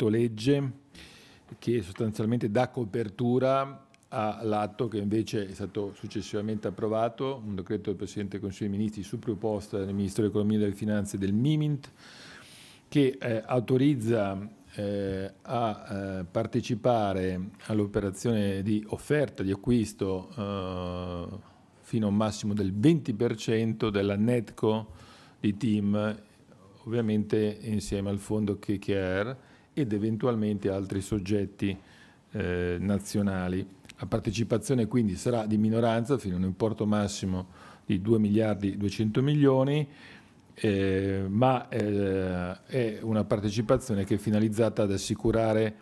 decreto legge che sostanzialmente dà copertura all'atto che invece è stato successivamente approvato, un decreto del Presidente del Consiglio dei Ministri su proposta del Ministro dell'Economia e delle Finanze del MIMINT che eh, autorizza eh, a eh, partecipare all'operazione di offerta di acquisto eh, fino a un massimo del 20% della Netco di Team, ovviamente insieme al fondo KKR ed eventualmente altri soggetti eh, nazionali. La partecipazione quindi sarà di minoranza fino a un importo massimo di 2 miliardi 200 milioni, eh, ma eh, è una partecipazione che è finalizzata ad assicurare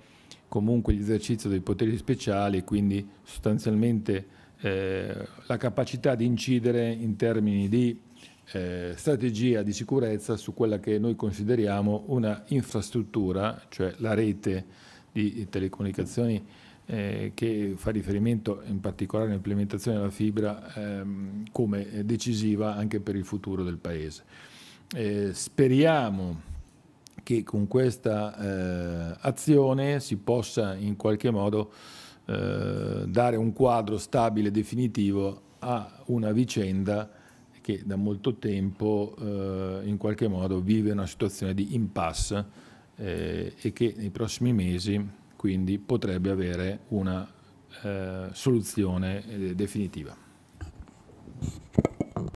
comunque l'esercizio dei poteri speciali, e quindi sostanzialmente eh, la capacità di incidere in termini di eh, strategia di sicurezza su quella che noi consideriamo una infrastruttura, cioè la rete di telecomunicazioni eh, che fa riferimento in particolare all'implementazione della fibra ehm, come decisiva anche per il futuro del Paese. Eh, speriamo che con questa eh, azione si possa in qualche modo eh, dare un quadro stabile e definitivo a una vicenda che da molto tempo eh, in qualche modo vive una situazione di impasse eh, e che nei prossimi mesi quindi potrebbe avere una eh, soluzione eh, definitiva.